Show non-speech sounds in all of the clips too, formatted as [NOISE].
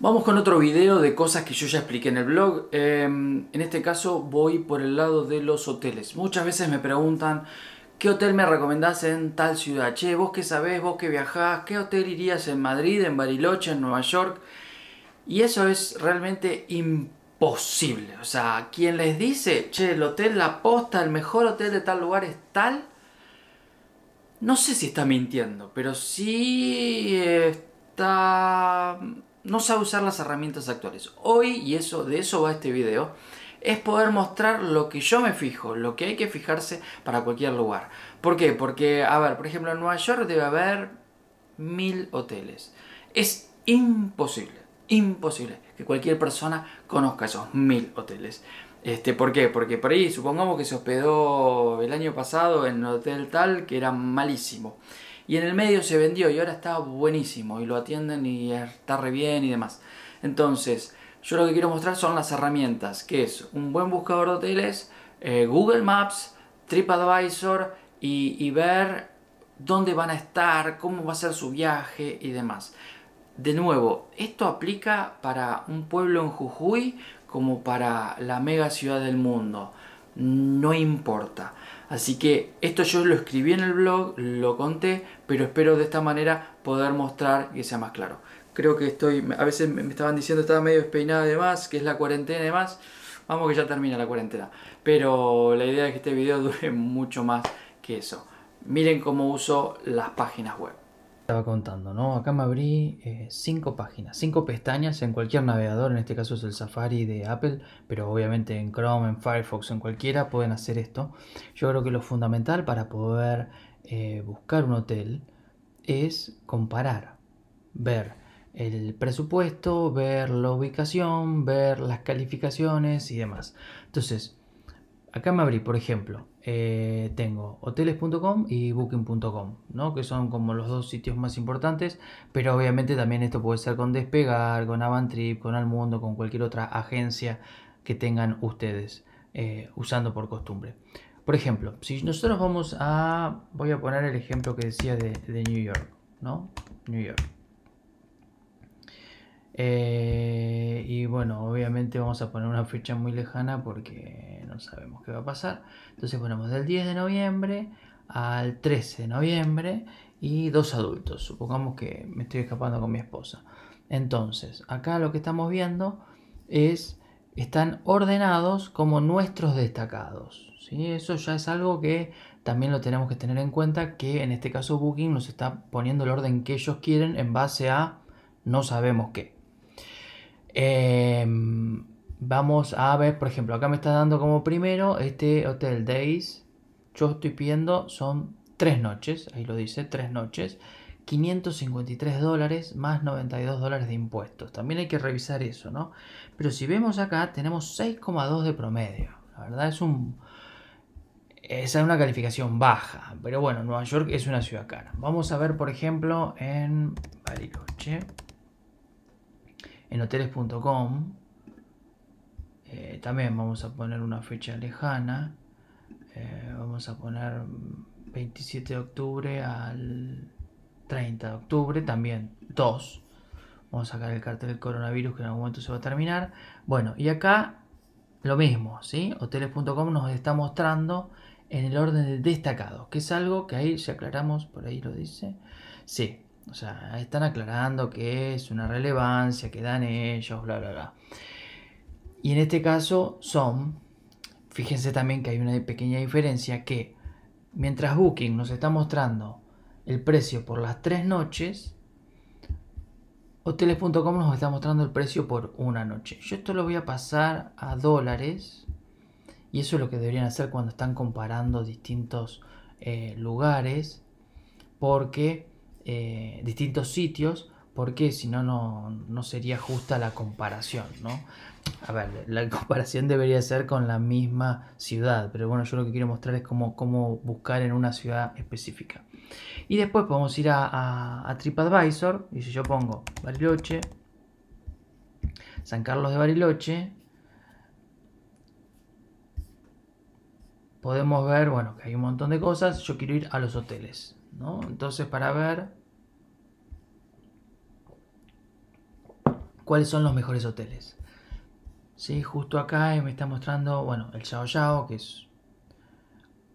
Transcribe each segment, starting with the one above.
Vamos con otro video de cosas que yo ya expliqué en el blog. Em, en este caso voy por el lado de los hoteles. Muchas veces me preguntan qué hotel me recomendás en tal ciudad. Che, vos que sabés, vos que viajás, qué hotel irías en Madrid, en Bariloche, en Nueva York. Y eso es realmente imposible. O sea, quien les dice, che, el hotel La Posta, el mejor hotel de tal lugar es tal, no sé si está mintiendo, pero sí está no sabe usar las herramientas actuales. Hoy, y eso de eso va este video, es poder mostrar lo que yo me fijo, lo que hay que fijarse para cualquier lugar. ¿Por qué? Porque, a ver, por ejemplo, en Nueva York debe haber mil hoteles. Es imposible, imposible que cualquier persona conozca esos mil hoteles. Este, ¿Por qué? Porque por ahí supongamos que se hospedó el año pasado en un hotel tal que era malísimo y en el medio se vendió y ahora está buenísimo y lo atienden y está re bien y demás. Entonces, yo lo que quiero mostrar son las herramientas, que es un buen buscador de hoteles, eh, Google Maps, TripAdvisor y ver dónde van a estar, cómo va a ser su viaje y demás. De nuevo, esto aplica para un pueblo en Jujuy como para la mega ciudad del mundo. No importa. Así que esto yo lo escribí en el blog, lo conté, pero espero de esta manera poder mostrar que sea más claro. Creo que estoy, a veces me estaban diciendo estaba medio despeinado de más, que es la cuarentena y demás. Vamos que ya termina la cuarentena. Pero la idea es que este video dure [LAUGHS] mucho más que eso. Miren cómo uso las páginas web estaba contando, ¿no? Acá me abrí eh, cinco páginas, cinco pestañas en cualquier navegador, en este caso es el Safari de Apple, pero obviamente en Chrome, en Firefox, en cualquiera pueden hacer esto. Yo creo que lo fundamental para poder eh, buscar un hotel es comparar, ver el presupuesto, ver la ubicación, ver las calificaciones y demás. Entonces, Acá me abrí, por ejemplo, eh, tengo hoteles.com y booking.com, ¿no? que son como los dos sitios más importantes, pero obviamente también esto puede ser con Despegar, con Avantrip, con Almundo, con cualquier otra agencia que tengan ustedes eh, usando por costumbre. Por ejemplo, si nosotros vamos a, voy a poner el ejemplo que decía de, de New York, ¿no? New York. Eh, y bueno, obviamente vamos a poner una fecha muy lejana porque no sabemos qué va a pasar. Entonces ponemos del 10 de noviembre al 13 de noviembre y dos adultos. Supongamos que me estoy escapando con mi esposa. Entonces, acá lo que estamos viendo es, están ordenados como nuestros destacados. ¿sí? Eso ya es algo que también lo tenemos que tener en cuenta, que en este caso Booking nos está poniendo el orden que ellos quieren en base a no sabemos qué. Em, vamos a ver, por ejemplo, acá me está dando como primero este Hotel Days. Yo estoy pidiendo, son tres noches, ahí lo dice, tres noches. 553 dólares más 92 dólares de impuestos. También hay que revisar eso, ¿no? Pero si vemos acá, tenemos 6,2 de promedio. La verdad es un... Esa es una calificación baja. Pero bueno, Nueva York es una ciudad cara. Vamos a ver, por ejemplo, en Bariloche en hoteles.com. Eh, también vamos a poner una fecha lejana. Eh, vamos a poner 27 de octubre al 30 de octubre, también 2. Vamos a sacar el cartel del coronavirus que en algún momento se va a terminar. Bueno, y acá lo mismo, ¿sí? Hoteles.com nos está mostrando en el orden de que es algo que ahí si aclaramos, por ahí lo dice. Sí, o sea, están aclarando que es una relevancia que dan ellos, bla, bla, bla. Y en este caso, son, fíjense también que hay una pequeña diferencia que mientras Booking nos está mostrando el precio por las tres noches, hoteles.com nos está mostrando el precio por una noche. Yo esto lo voy a pasar a dólares y eso es lo que deberían hacer cuando están comparando distintos eh, lugares porque eh, distintos sitios porque si no, no sería justa la comparación, ¿no? A ver, la [LAUGHS] comparación debería ser con la misma ciudad, pero bueno, yo lo que quiero mostrar es cómo, cómo buscar en una ciudad específica. Y después podemos ir a, a TripAdvisor, y si yo pongo Bariloche, San Carlos de Bariloche, podemos ver, bueno, que hay un montón de cosas, yo quiero ir a los hoteles, ¿no? Entonces para ver cuáles son los mejores hoteles. Sí, justo acá eh, me está mostrando, bueno, el chao Xiao, que es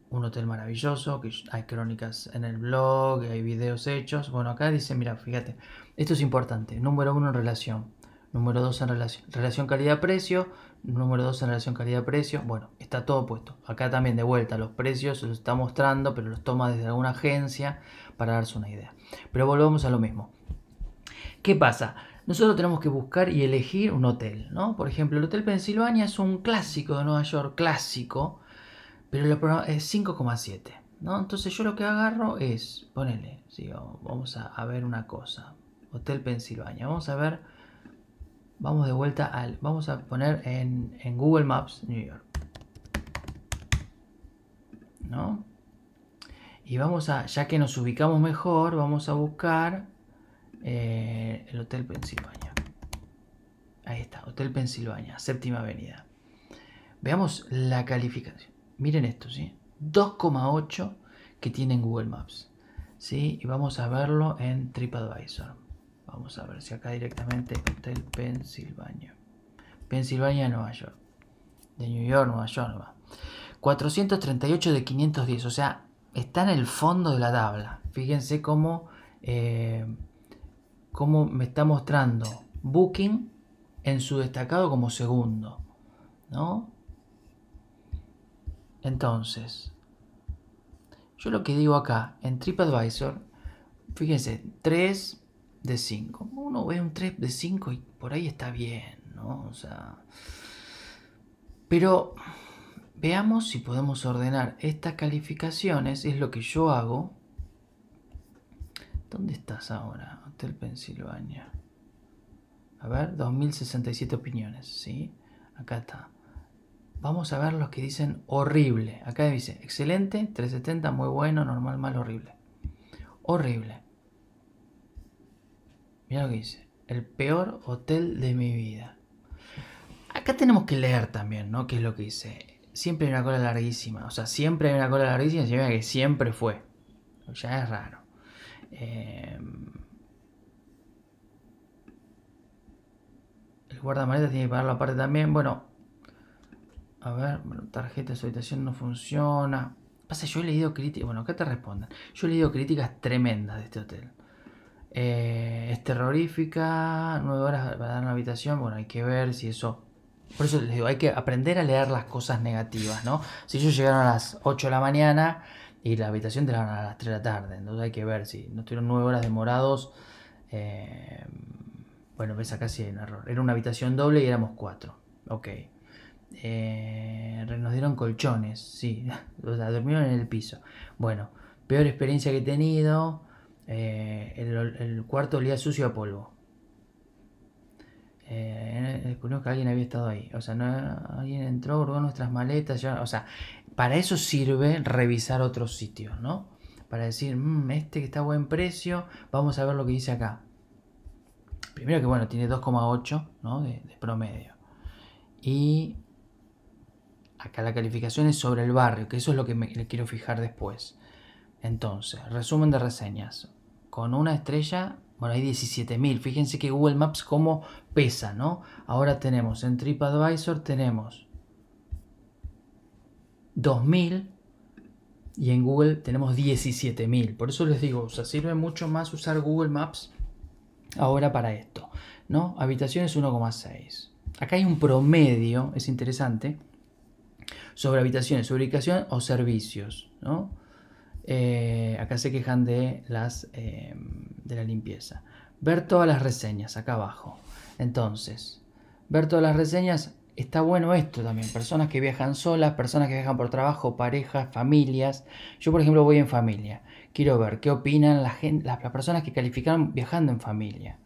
un hotel maravilloso, que hay crónicas en el blog, hay videos hechos. Bueno, acá dice, mira, fíjate, esto es importante. Número uno en relación, número dos en relación, relación calidad-precio, número dos en relación calidad-precio. Bueno, está todo puesto. Acá también de vuelta los precios se los está mostrando, pero los toma desde alguna agencia para darse una idea. Pero volvemos a lo mismo. ¿Qué pasa? nosotros tenemos que buscar y elegir un hotel, ¿no? Por ejemplo, el Hotel Pensilvania es un clásico de Nueva York, clásico, pero es 5,7, ¿no? Entonces yo lo que agarro es, ponele, ¿sí? vamos a, ver una cosa, Hotel Pensilvania, vamos a ver, vamos de vuelta al, vamos a poner en, en Google Maps New York, ¿no? Y vamos a, ya que nos ubicamos mejor, vamos a buscar eh, el Hotel Pensilvania. Ahí está, Hotel Pensilvania, séptima avenida. Veamos la calificación. Miren esto, ¿sí? 2,8 que tiene en Google Maps. ¿Sí? Y vamos a verlo en TripAdvisor. Vamos a ver si acá directamente Hotel Pensilvania. Pensilvania, Nueva York. De New York, Nueva York 438 de 510, o sea, está en el fondo de la tabla. Fíjense cómo... Eh, como me está mostrando Booking en su destacado como segundo, ¿no? Entonces, yo lo que digo acá en TripAdvisor, fíjense, 3 de 5. Uno ve un 3 de 5 y por ahí está bien, ¿no? O sea, pero veamos si podemos ordenar estas calificaciones, es lo que yo hago. ¿Dónde estás ahora? Hotel Pensilvania. A ver, 2067 opiniones, ¿sí? Acá está. Vamos a ver los que dicen horrible. Acá dice, excelente, 370, muy bueno, normal, mal, horrible. Horrible. Mira lo que dice. El peor hotel de mi vida. Acá tenemos que leer también, ¿no? ¿Qué es lo que dice? Siempre hay una cola larguísima. O sea, siempre hay una cola larguísima, ve que siempre fue. Ya es raro. Eh, El guardamaleta tiene que pagar la parte también. Bueno. A ver, bueno, tarjeta de habitación no funciona. Pasa, yo he leído críticas. Bueno, ¿qué te responden Yo he leído críticas tremendas de este hotel. Eh, es terrorífica. Nueve horas para dar una habitación. Bueno, hay que ver si eso. Por eso les digo, hay que aprender a leer las cosas negativas, ¿no? Si ellos llegaron a las 8 de la mañana y la habitación te la a las 3 de la tarde. Entonces hay que ver si no estuvieron 9 horas demorados. Eh, bueno, ves acá si hay un error. Era una habitación doble y éramos cuatro. Ok. Eh, nos dieron colchones, sí. [LAUGHS] O sea, durmieron en el piso. Bueno, peor experiencia que he tenido. Eh, el, cuarto olía sucio a polvo. Eh, eh que alguien había estado ahí. O sea, alguien entró, hurgó nuestras maletas. o sea, para eso sirve revisar otros sitios, ¿no? Para decir, mm, este que está a buen precio, vamos a ver lo que dice acá. Primero que bueno, tiene 2,8 de, promedio. Y acá la calificación es sobre el barrio, que eso es lo que me, le quiero fijar después. Entonces, resumen de reseñas. Con una estrella, bueno, hay 17.000. Fíjense que Google Maps cómo pesa, ¿no? Ahora tenemos, en TripAdvisor tenemos 2.000 y en Google tenemos 17.000. Por eso les digo, o sea, sirve mucho más usar Google Maps ahora para esto. ¿no? Habitaciones 1,6. Acá hay un promedio, es interesante, sobre habitaciones, sobre ubicación o servicios. ¿no? Eh, acá se quejan de, las, eh, de la limpieza. Ver todas las reseñas, acá abajo. Entonces, ver todas las reseñas, está bueno esto también. Personas que viajan solas, personas que viajan por trabajo, parejas, familias. Yo, por ejemplo, voy en familia. Quiero ver qué opinan las, personas que calificaron viajando en familia.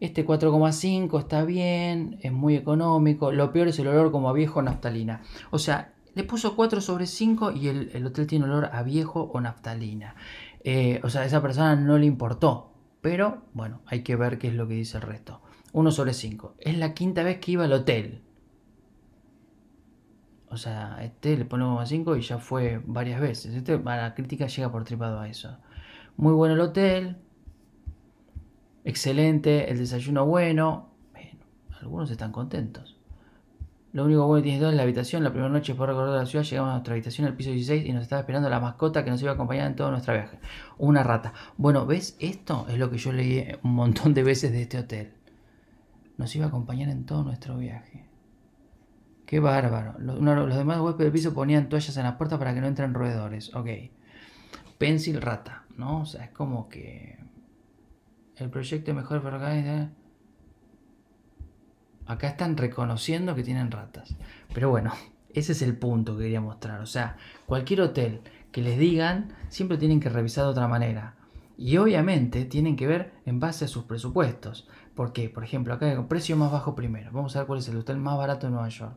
Este 4,5 está bien, es muy económico. Lo peor es el olor como a viejo naftalina. O sea, le puso 4 sobre 5 y el, hotel tiene olor a viejo o naftalina. Eh, o sea, a esa persona no le importó. Pero bueno, hay que ver qué es lo que dice el resto. 1 sobre 5. Es la quinta vez que iba al hotel. O sea, este le ponemos 5 y ya fue varias veces. Este, la crítica llega por tripado a eso. Muy bueno el hotel. Excelente. El desayuno bueno. Bueno, algunos están contentos. Lo único bueno que tiene todo es la habitación. La primera noche por recorrer la ciudad llegamos a nuestra habitación al piso 16 y nos estaba esperando la mascota que nos iba a acompañar en todo nuestro viaje. Una rata. Bueno, ¿ves? Esto es lo que yo leí un montón de veces de este hotel. Nos iba a acompañar en todo nuestro viaje. Qué bárbaro. Los, demás huéspedes del piso ponían toallas en las puertas para que no entren roedores. Ok. Pencil rata, ¿no? O sea, es como que. El proyecto mejor para acá. Acá están reconociendo que tienen ratas. Pero bueno, [LAUGHS] ese es el punto que quería mostrar. O sea, cualquier hotel que les digan, siempre tienen que revisar de otra manera. Y obviamente tienen que ver en base a sus presupuestos. Porque, por ejemplo, acá hay un precio más bajo primero. Vamos a ver cuál es el hotel más barato en Nueva York.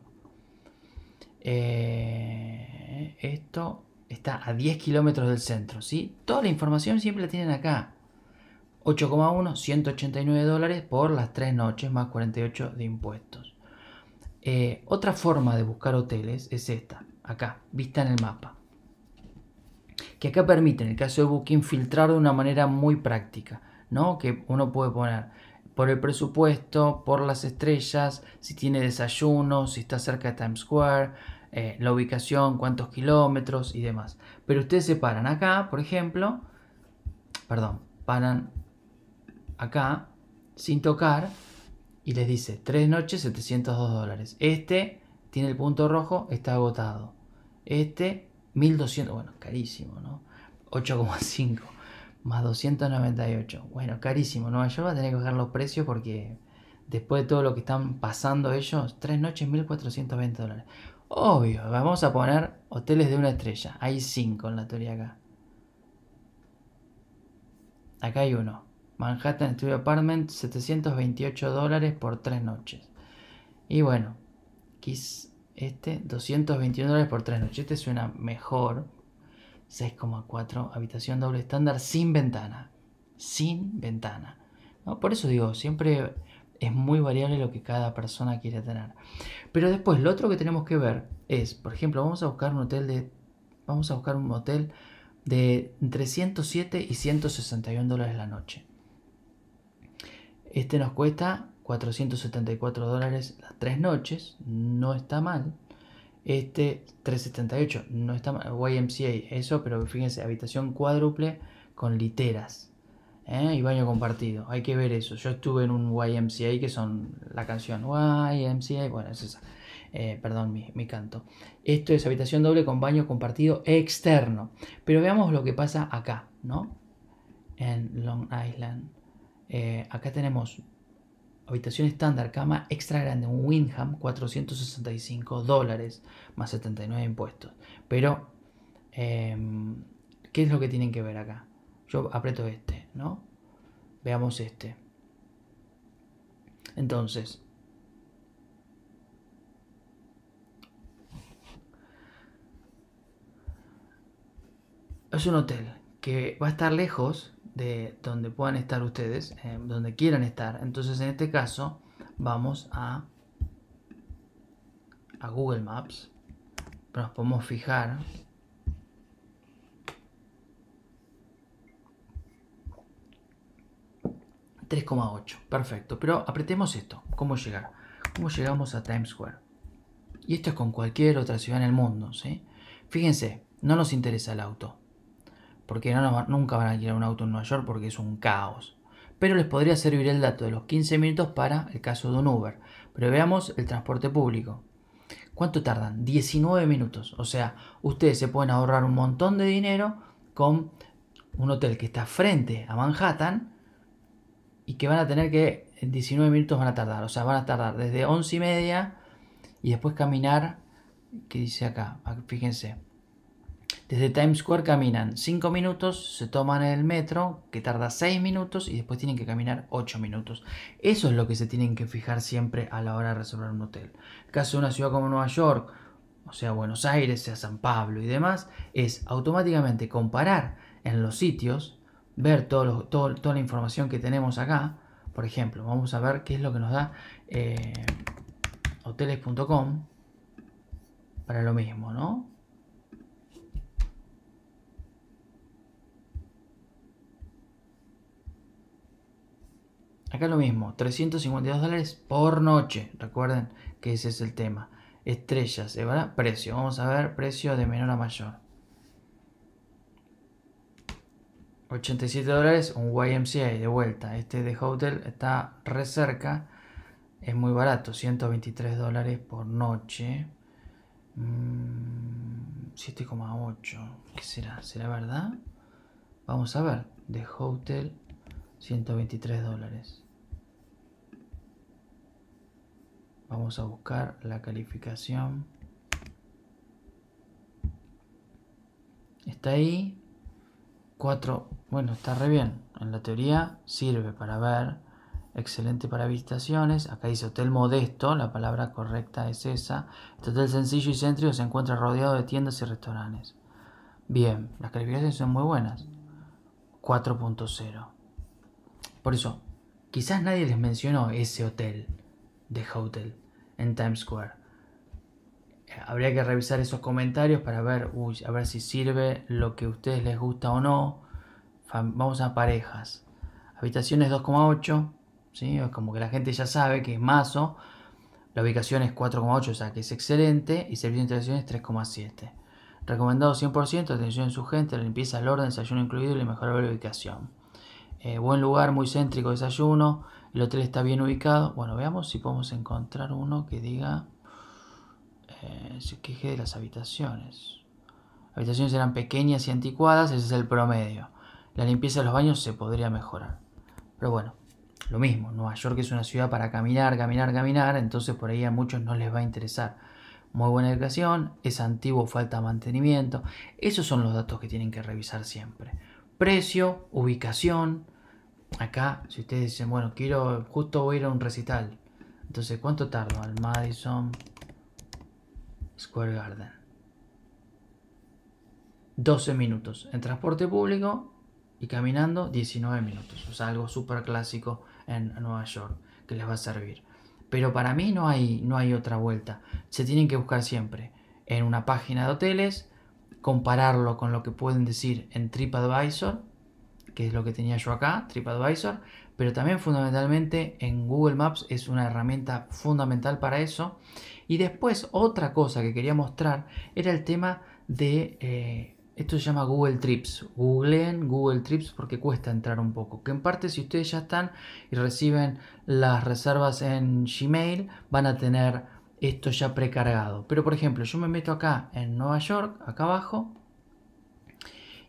Eh, esto está a 10 kilómetros del centro, ¿sí? Toda la información siempre la tienen acá. 8,1, 189 dólares por las 3 noches más 48 de impuestos. Eh, otra forma de buscar hoteles es esta, acá, vista en el mapa. Que acá permite, en el caso de Booking, filtrar de una manera muy práctica, ¿no? Que uno puede poner por el presupuesto, por las estrellas, si tiene desayuno, si está cerca de Times Square, eh, la ubicación, cuántos kilómetros y demás. Pero ustedes se paran acá, por ejemplo, perdón, paran acá sin tocar y les dice tres noches 702 dólares. Este tiene el punto rojo, está agotado. Este 1200, bueno, carísimo, ¿no? 8,5 más 298. Bueno, carísimo. Nueva York va a tener que bajar los precios porque después de todo lo que están pasando ellos, tres noches 1.420 dólares. Obvio, vamos a poner hoteles de una estrella. Hay cinco en la teoría acá. Acá hay uno. Manhattan Studio Apartment, 728 dólares por tres noches. Y bueno, Kiss este, 221 dólares por tres noches. Este suena mejor, 6,4, habitación doble estándar sin ventana. Sin ventana. Por eso digo, siempre es muy variable lo que cada persona quiere tener. Pero después, lo otro que tenemos que ver es, por ejemplo, vamos a buscar un hotel de. Vamos a buscar un hotel de entre 107 y 161 dólares la noche. Este nos cuesta 474 dólares las tres noches. No está mal. Este 378, no está YMCA, eso, pero fíjense, habitación cuádruple con literas ¿eh? y baño compartido. Hay que ver eso. Yo estuve en un YMCA que son la canción YMCA, bueno, es esa. Eh, perdón, mi, canto. Esto es habitación doble con baño compartido externo. Pero veamos lo que pasa acá, ¿no? En Long Island. Eh, acá tenemos habitación estándar, cama extra grande, un Windham, 465 dólares más 79 impuestos. Pero, em, ¿qué es lo que tienen que ver acá? Yo aprieto este, ¿no? Veamos este. Entonces, es un hotel que va a estar lejos de donde puedan estar ustedes, eh, donde quieran estar. Entonces en este caso vamos a, a Google Maps. Pero nos podemos fijar ...3,8... perfecto, pero apretemos esto, ¿cómo llegar? ¿Cómo llegamos a Times Square? Y esto es con cualquier otra ciudad en el mundo, ¿sí? Fíjense, no nos interesa el auto, porque nunca van a alquilar un auto en Nueva York porque es un caos. Pero les podría servir el dato de los 15 minutos para el caso de un Uber. Pero veamos el transporte público. ¿Cuánto tardan? 19 minutos. O sea, ustedes se pueden ahorrar un montón de dinero con un hotel que está frente a Manhattan y que van a tener que 19 minutos van a tardar. O sea, van a tardar desde 11 y media y después caminar, ¿Qué dice acá, ah, fíjense, desde Times Square caminan 5 minutos, se toman el metro, que tarda 6 minutos, y después tienen que caminar 8 minutos. Eso es lo que se tienen que fijar siempre a la hora de reservar un hotel. caso de una ciudad como Nueva York, o sea Buenos Aires, sea San Pablo y demás, es automáticamente comparar en los sitios, ver toda la información que tenemos acá. Por ejemplo, vamos a ver qué es lo que nos da eh, hoteles.com para lo mismo, ¿no? Acá lo mismo, 352 dólares por noche. Recuerden que ese es el tema. Estrellas, ¿eh? ¿verdad? Precio. Vamos a ver precio de menor a mayor. 87 dólares, un YMCA de vuelta. Este de Hotel está re cerca. Es muy barato, 123 dólares por noche. 7,8. Mm, ¿Qué será? ¿Será verdad? Vamos a ver. De Hotel 123 dólares. Vamos a buscar la calificación. Está ahí. 4. Bueno, está re bien. En la teoría sirve para ver. Excelente para visitaciones. Acá dice hotel modesto. La palabra correcta es esa. Este hotel sencillo y céntrico se encuentra rodeado de tiendas y restaurantes. Bien, las calificaciones son muy buenas. 4.0. Por eso, quizás nadie les mencionó ese hotel, The Hotel, en Times Square. Eh, habría que revisar esos comentarios para ver, a ver si sirve lo que a ustedes les gusta o no. Vamos a parejas. Habitaciones 2,8, como que la gente ya sabe que es mazo. La ubicación es 4,8, o sea que es excelente. Y servicio de es 3,7. Recomendado 100%, atención en su gente, limpieza, al orden, desayuno incluido y la ubicación. Eh, buen lugar, muy céntrico, desayuno. El hotel está bien ubicado. Bueno, veamos si podemos encontrar uno que diga... Eh, se queje de las habitaciones. Habitaciones eran pequeñas y anticuadas, ese es el promedio. La limpieza de los baños se podría mejorar. Pero bueno, lo mismo, Nueva York es una ciudad para caminar, caminar, caminar, entonces por ahí a muchos no les va a interesar. Muy buena educación, es antiguo, falta mantenimiento. Esos son los datos que tienen que revisar siempre precio, ubicación. Acá, si ustedes dicen, bueno, quiero, justo voy ir a un recital. Entonces, ¿cuánto tardo? Al Madison Square Garden. 12 minutos. En transporte público y caminando, 19 minutos. O sea, algo súper clásico en Nueva York que les va a servir. Pero para mí no hay, no hay otra vuelta. Se tienen que buscar siempre en una página de hoteles, compararlo con lo que pueden decir en TripAdvisor, que es lo que tenía yo acá, TripAdvisor, pero también fundamentalmente en Google Maps es una herramienta fundamental para eso. Y después otra cosa que quería mostrar era el tema de... Eh, esto se llama Google Trips. Googleen Google Trips porque cuesta entrar un poco. Que en parte si ustedes ya están y reciben las reservas en Gmail van a tener esto ya precargado. Pero por ejemplo, yo me meto acá en Nueva York, acá abajo,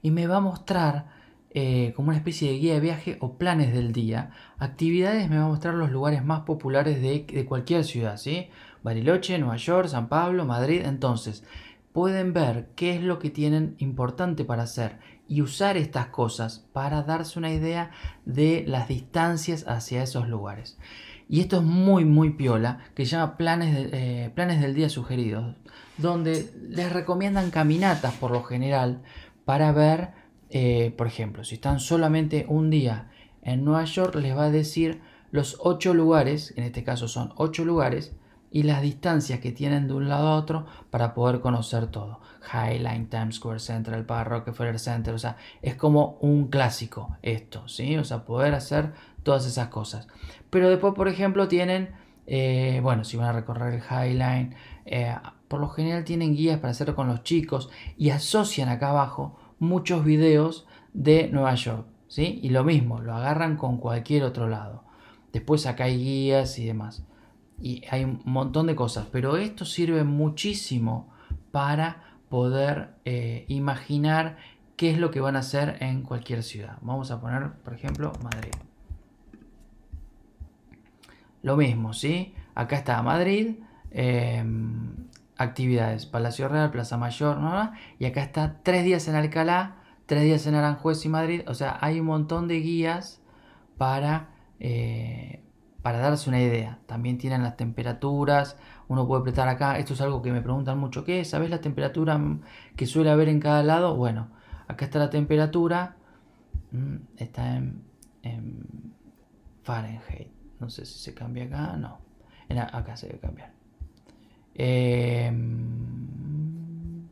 y me va a mostrar eh, como una especie de guía de viaje o planes del día. Actividades me va a mostrar los lugares más populares de, cualquier ciudad, ¿sí? Bariloche, Nueva York, San Pablo, Madrid. Entonces, pueden ver qué es lo que tienen importante para hacer y usar estas cosas para darse una idea de las distancias hacia esos lugares. Y esto es muy, muy piola, que se llama planes, eh, planes del día sugeridos, donde les recomiendan caminatas por lo general para ver, eh, por ejemplo, si están solamente un día en Nueva York, les va a decir los ocho lugares, en este caso son ocho lugares, y las distancias que tienen de un lado a otro para poder conocer todo. Highline, Times Square Central, Parroquia, Rockefeller Center, o sea, es como un clásico esto, ¿sí? O sea, poder hacer todas esas cosas. Pero después, por ejemplo, tienen, eh, bueno, si van a recorrer el Highline, eh, por lo general tienen guías para hacer con los chicos y asocian acá abajo muchos videos de Nueva York, ¿sí? Y lo mismo, lo agarran con cualquier otro lado. Después acá hay guías y demás y hay un montón de cosas, pero esto sirve muchísimo para poder eh, imaginar qué es lo que van a hacer en cualquier ciudad. Vamos a poner, por ejemplo, Madrid. Lo mismo, ¿sí? Acá está Madrid, em, actividades, Palacio Real, Plaza Mayor, ¿no? y acá está tres días en Alcalá, tres días en Aranjuez y Madrid. O sea, hay un montón de guías para... Eh, para darse una idea. También tienen las temperaturas, uno puede apretar acá, esto es algo que me preguntan mucho, ¿qué es? ¿Sabes la temperatura que suele haber en cada lado? Bueno, acá está la temperatura, mm, está en, Fahrenheit, no sé si se cambia acá, no, acá se debe cambiar. Em,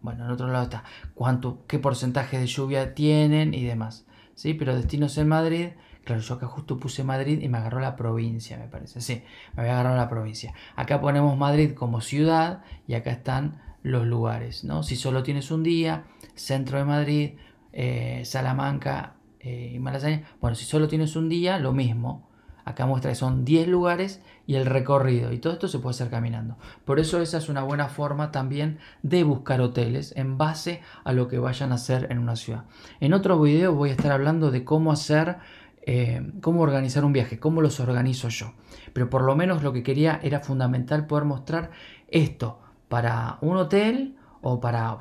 bueno, en otro lado está cuánto, qué porcentaje de lluvia tienen y demás. ¿sí? Pero destinos en Madrid Claro, yo acá justo puse Madrid y me agarró la provincia, me parece. Sí, me había agarrado la provincia. Acá ponemos Madrid como ciudad y acá están los lugares, ¿no? Si solo tienes un día, centro de Madrid, eh, Salamanca eh, y Malasaña. Bueno, si solo tienes un día, lo mismo. Acá muestra que son 10 lugares y el recorrido. Y todo esto se puede hacer caminando. Por eso esa es una buena forma también de buscar hoteles en base a lo que vayan a hacer en una ciudad. En otro video voy a estar hablando de cómo hacer eh, cómo organizar un viaje, cómo los organizo yo. Pero por lo menos lo que quería era fundamental poder mostrar esto para un hotel o para...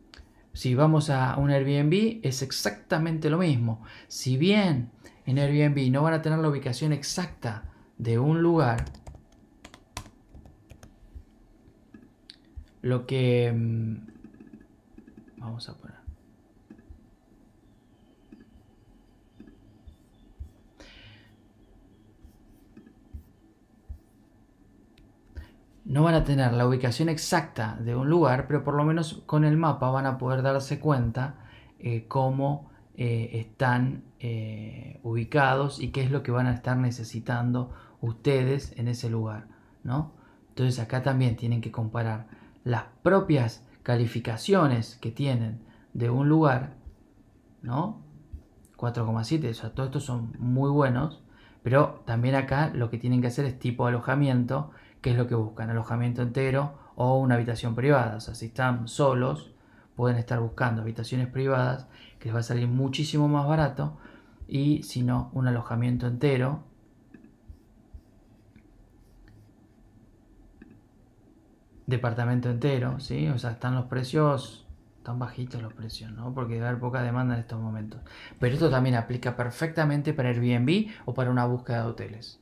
Si vamos a un Airbnb es exactamente lo mismo. Si bien en Airbnb no van a tener la ubicación exacta de un lugar, lo que... Mm, vamos a poner. no van a tener la ubicación exacta de un lugar, pero por lo menos con el mapa van a poder darse cuenta eh, cómo eh, están eh, ubicados y qué es lo que van a estar necesitando ustedes en ese lugar, ¿no? Entonces acá también tienen que comparar las propias calificaciones que tienen de un lugar, ¿no? 4,7, o sea, todos estos son muy buenos, pero también acá lo que tienen que hacer es tipo alojamiento ¿qué es lo que buscan? Alojamiento entero o una habitación privada. O sea, si están solos, pueden estar buscando habitaciones privadas, que les va a salir muchísimo más barato, y si no, un alojamiento entero. Departamento entero, ¿sí? O sea, están los precios, están bajitos los precios, ¿no? Porque debe haber poca demanda en estos momentos. Pero esto también aplica perfectamente para Airbnb o para una búsqueda de hoteles.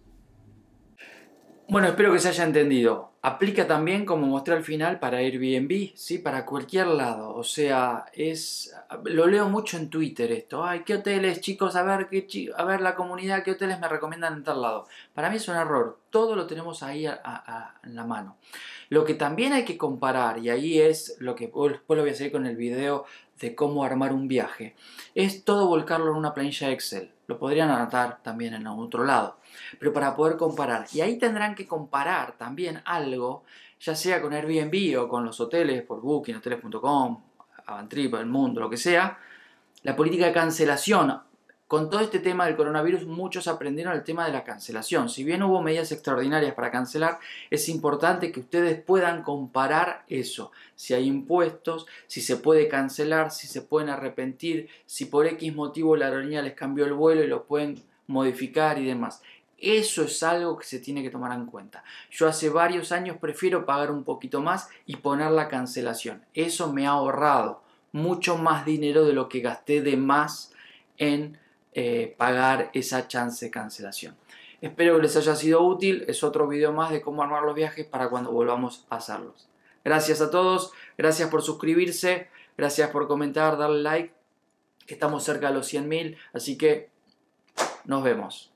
Bueno, espero que se haya entendido. Aplica también, como mostré al final, para Airbnb, ¿sí? Para cualquier lado. O sea, es... Lo leo mucho en Twitter esto. Ay, ¿qué hoteles, chicos? A ver, a ver la comunidad, ¿qué hoteles me recomiendan en tal lado? Para mí es un error. Todo lo tenemos ahí a, en la mano. Lo que también hay que comparar, y ahí es lo que... Después lo voy a hacer con el video de cómo armar un viaje. Es todo volcarlo en una planilla Excel. Lo podrían anotar también en otro lado, pero para poder comparar. Y ahí tendrán que comparar también algo, ya sea con Airbnb o con los hoteles, por Booking, hoteles.com, Avantrip, El Mundo, lo que sea, la política de cancelación con todo este tema del coronavirus muchos aprendieron el tema de la cancelación. Si bien hubo medidas extraordinarias para cancelar, es importante que ustedes puedan comparar eso. Si hay impuestos, si se puede cancelar, si se pueden arrepentir, si por X motivo la aerolínea les cambió el vuelo y lo pueden modificar y demás. Eso es algo que se tiene que tomar en cuenta. Yo hace varios años prefiero pagar un poquito más y poner la cancelación. Eso me ha ahorrado mucho más dinero de lo que gasté de más en eh, pagar esa chance de cancelación. Espero que les haya sido útil, es otro video más de cómo armar los viajes para cuando volvamos a hacerlos. Gracias a todos, gracias por suscribirse, gracias por comentar, darle like, estamos cerca de los 100.000, así que nos vemos.